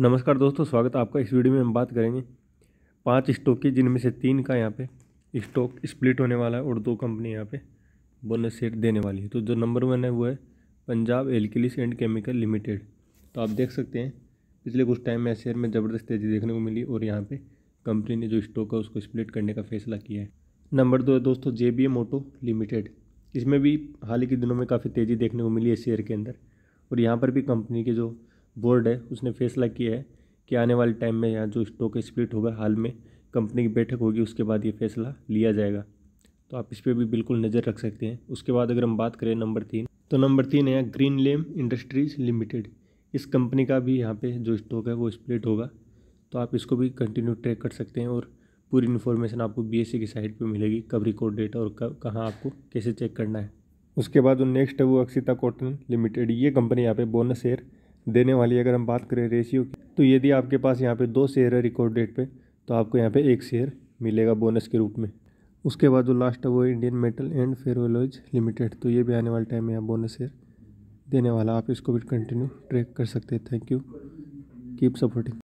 नमस्कार दोस्तों स्वागत है आपका इस वीडियो में हम बात करेंगे पांच स्टॉक की जिनमें से तीन का यहाँ पे स्टॉक स्प्लिट होने वाला है और दो कंपनी यहाँ पे बोनस शेयर देने वाली है तो जो नंबर वन है वो है Punjab alkalies and chemical limited तो आप देख सकते हैं पिछले कुछ टाइम में शेयर में ज़बरदस्त तेज़ी देखने को मिली और यहाँ पर कंपनी ने जो स्टॉक है उसको स्प्लिट करने का फैसला किया है नंबर दो है दोस्तों जे बी मोटो लिमिटेड इसमें भी हाल ही के दिनों में काफ़ी तेज़ी देखने को मिली है शेयर के अंदर और यहाँ पर भी कंपनी के जो बोर्ड है उसने फैसला किया है कि आने वाले टाइम में यहाँ जो स्टॉक स्प्लिट होगा हाल में कंपनी की बैठक होगी उसके बाद ये फैसला लिया जाएगा तो आप इस पर भी बिल्कुल नज़र रख सकते हैं उसके बाद अगर हम बात करें नंबर तीन तो नंबर तीन है ग्रीन लेम इंडस्ट्रीज़ लिमिटेड इस कंपनी का भी यहाँ पे जो स्टॉक है वो स्प्लिट होगा तो आप इसको भी कंटिन्यू ट्रैक कर सकते हैं और पूरी इन्फॉर्मेशन आपको बी e की साइट पर मिलेगी कब रिकॉर्ड डेट और कब कहाँ आपको कैसे चेक करना है उसके बाद जो नेक्स्ट है वो अक्षिता कॉटन लिमिटेड ये कंपनी यहाँ पे बोनस शेयर देने वाली अगर हम बात करें रेशियो की तो यदि आपके पास यहाँ पे दो शेयर है रिकॉर्ड डेट पे तो आपको यहाँ पे एक शेयर मिलेगा बोनस के रूप में उसके बाद जो लास्ट है वो Indian metal and ferroalloys limited तो ये भी आने वाले टाइम में यहाँ बोनस शेयर देने वाला आप इसको भी कंटिन्यू ट्रैक कर सकते हैं थैंक यू कीप सपोर्टिंग